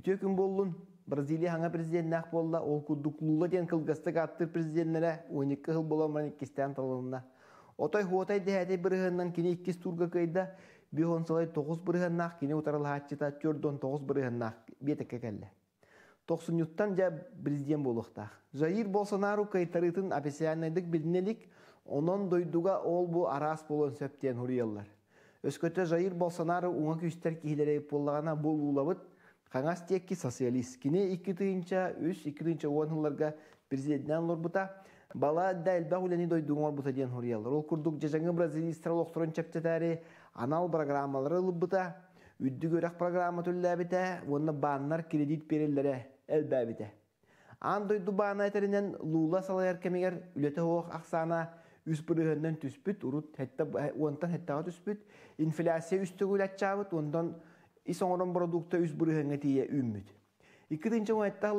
Үте күн болын Бразилия аңа президент ақ болла, ол күддуклула ден кылгастык аттыр 12 хыл бола марын кистен Отой хуотай дәһәте бирһеннән кине 2 турга кайда салай 9 бирһеннәк кине утарыл хатчыта 4 9 юттан жа президент болықтақ Жаир Болсонару кайтарытын апесиянайдык билинелик, онон дойдуга ол бу араас болон сөптен хурияллар. Өскөтө Жаир Болсонару уңа күстер боллагана бұл Қаңас текки социалист кине 2 тыынча 3 2 тыынча 10 хылларга президенттен бала дәл бәһүләни дойдуң лорбута ден хуриялар. Ол курдук жажаңы бразилий стралок сорон чаптатары анал программалары лыбыта үддүгөрәк программа төлләбите, вонна баннар кредит берелләре әлбәбите. Андой дубана әтерінен лула салаяр кемегер үләті оқ ақсана үс бұрығынан түспіт, ұрут, онтан хәттаға түспіт, инфляция үстігі үләтчабыт, ондан исоңорон продукта үз бұрыхыңа тие үммүт. Иккытынча уайтта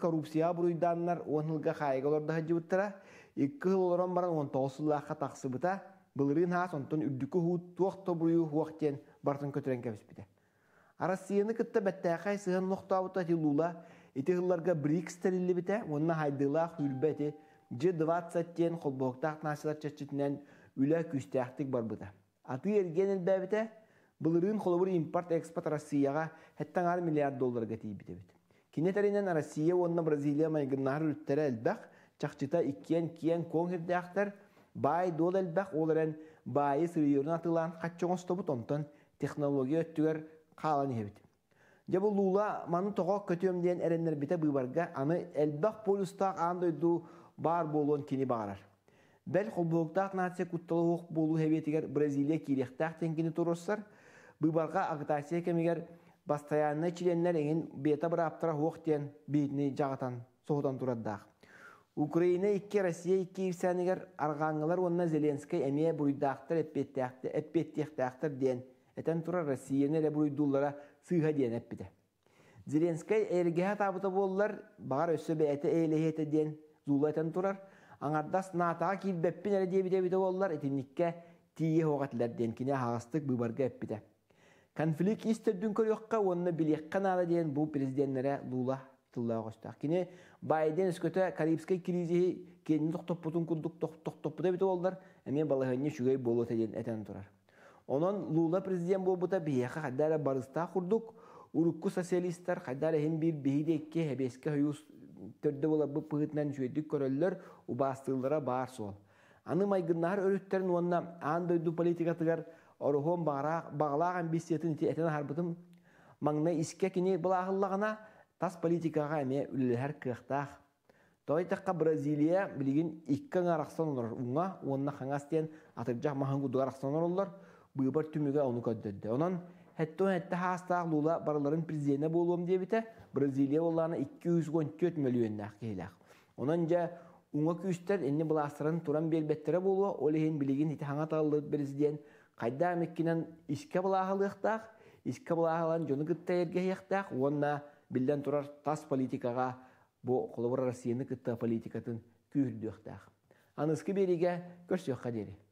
коррупция буруйданнар онылга хайгаларда хаджыбыттара, икки баран он тоосу лаха тақсыбыта, былырын хас онтон үрдүкү хуут бартын көтөрен кәбіспіде. россияны кытта бәттәхай ити БРИКС тәрілі онна хайдыла хүлбәті G20 тен холбоқтақ насылар үлә Былырын холовур импорт-экспорт Россияға ар миллиард долларға тейбі дебет. Кинетаринен Россия онна Бразилия майгыннар үрттері әлбәқ, чақчыта иккен кейін конгерді ақтар, бай дол әлбәқ оларын байы сырыйырын атылан қатчоғын стобы тонтон технология өттігер қалан ебет. Дебу лула маны тоға деген әренлер бите бұйбарға, аны әлбәқ полюстақ андойду бар болуын кені бағарар. Бәл құлбуықтақ нация құттылы болу әветігер Бразилия кейлектақ тенгені тұрысыр – Бұйбарға ағытасия кемегер бастаянны чиленнер еңін бета бір аптыра хоқтен бейітіне жағатан соғдан тұраддақ. Украина екі, Россия екі ивсәнігер арғаңылар онына Зеленский әме бұйдақтыр әппеттіяқтыр ден, әтен тұра Россияны рә бұйдуллара сұйға ден әппеді. Зеленский әрге табыты болылар, бағар өсі ден, тұрар, аңардас натаға әрі дебі дебі болылар, тие ден, Конфликт истердүн көрөккә онны билек ара деген бул президенттерге лула тылла гостак. кини Байден скөтә Карибский кризи кенни токтоппутун курдук деп бит болдар. Эме балаганне шугай болот деген этен турар. Онон лула президент болбута бияка хаддара барыста курдук. Урукку социалисттар хаддара хем бир бейдекке хебеске хуюс төрдө болабы пыгытнан жүйдүк көрөлөр убастылдыра бар сол. Аны майгыннар онна андай ду политикатылар тыгар орохом бара баглаган бисетин әтен харбытым маңна иске кини былағыллағына тас политикаға әме үлөр кыяқтақ. Тойтаққа Бразилия білігін иккан арақсан олар уңа уонна хаңастен атыржақ махангу арақсан олар бұйбар түмеге оны көддеді. Онан Хәтті әтті хастақ лула барыларын президенті болуым дебіті Бразилия оларына 214 нақ кейләқ. Онан жа Уңа күстер энне асырын туран белбеттере болуа, ол ехен билигин ити хаңа талылыд бірізден қайда әмеккенен иске бұлағылықтақ, иске ағылан жоны күтті ерге ехтақ, онна білден тұрар тас политикаға бұ қолыбыр Россияны күтті политикатын күйірді өқтақ. Анысқы береге көрсі өққа